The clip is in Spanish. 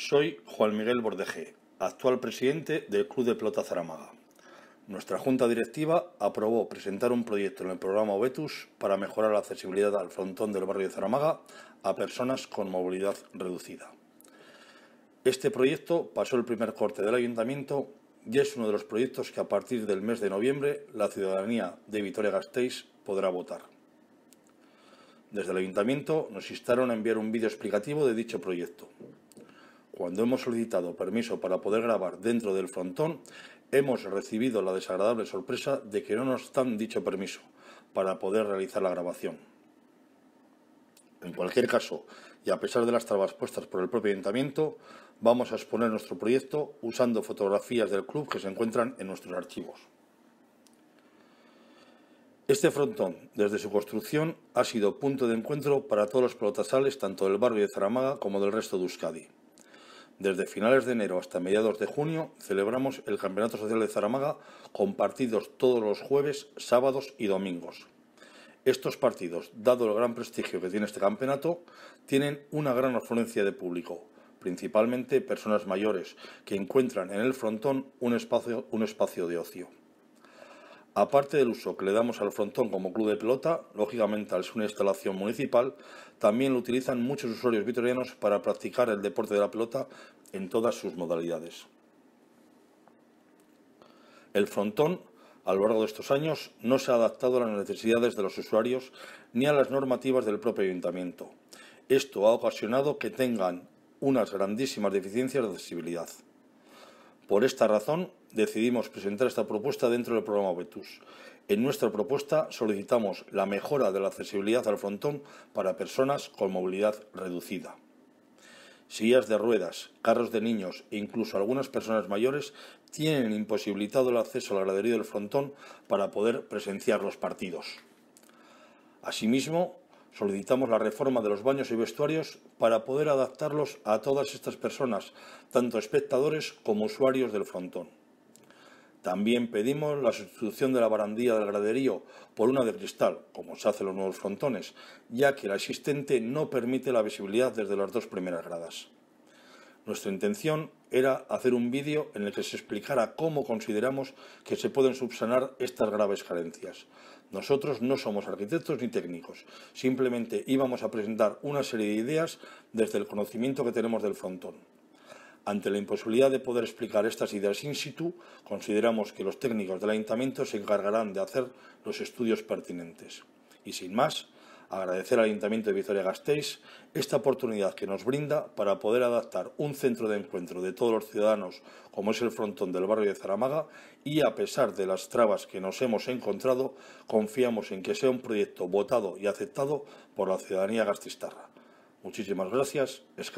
Soy Juan Miguel Bordejé, actual presidente del Club de Plota Zaramaga. Nuestra junta directiva aprobó presentar un proyecto en el programa Obetus para mejorar la accesibilidad al frontón del barrio de Zaramaga a personas con movilidad reducida. Este proyecto pasó el primer corte del ayuntamiento y es uno de los proyectos que a partir del mes de noviembre la ciudadanía de Vitoria-Gasteiz podrá votar. Desde el ayuntamiento nos instaron a enviar un vídeo explicativo de dicho proyecto cuando hemos solicitado permiso para poder grabar dentro del frontón, hemos recibido la desagradable sorpresa de que no nos dan dicho permiso para poder realizar la grabación. En cualquier caso, y a pesar de las trabas puestas por el propio ayuntamiento, vamos a exponer nuestro proyecto usando fotografías del club que se encuentran en nuestros archivos. Este frontón, desde su construcción, ha sido punto de encuentro para todos los pelotasales tanto del barrio de Zaramaga como del resto de Euskadi. Desde finales de enero hasta mediados de junio celebramos el Campeonato Social de Zaramaga con partidos todos los jueves, sábados y domingos. Estos partidos, dado el gran prestigio que tiene este campeonato, tienen una gran afluencia de público, principalmente personas mayores, que encuentran en el frontón un espacio, un espacio de ocio. Aparte del uso que le damos al frontón como club de pelota, lógicamente al ser una instalación municipal, también lo utilizan muchos usuarios vitorianos para practicar el deporte de la pelota en todas sus modalidades. El frontón, a lo largo de estos años, no se ha adaptado a las necesidades de los usuarios ni a las normativas del propio ayuntamiento. Esto ha ocasionado que tengan unas grandísimas deficiencias de accesibilidad. Por esta razón, decidimos presentar esta propuesta dentro del programa Betus. En nuestra propuesta solicitamos la mejora de la accesibilidad al frontón para personas con movilidad reducida. Sillas de ruedas, carros de niños e incluso algunas personas mayores tienen imposibilitado el acceso a la gradería del frontón para poder presenciar los partidos. Asimismo, Solicitamos la reforma de los baños y vestuarios para poder adaptarlos a todas estas personas, tanto espectadores como usuarios del frontón. También pedimos la sustitución de la barandilla del graderío por una de cristal, como se hace en los nuevos frontones, ya que la existente no permite la visibilidad desde las dos primeras gradas. Nuestra intención era hacer un vídeo en el que se explicara cómo consideramos que se pueden subsanar estas graves carencias. Nosotros no somos arquitectos ni técnicos, simplemente íbamos a presentar una serie de ideas desde el conocimiento que tenemos del frontón. Ante la imposibilidad de poder explicar estas ideas in situ, consideramos que los técnicos del ayuntamiento se encargarán de hacer los estudios pertinentes. Y sin más, agradecer al Ayuntamiento de Vitoria-Gasteiz esta oportunidad que nos brinda para poder adaptar un centro de encuentro de todos los ciudadanos como es el frontón del barrio de Zaramaga y a pesar de las trabas que nos hemos encontrado, confiamos en que sea un proyecto votado y aceptado por la ciudadanía gastistarra. Muchísimas gracias, es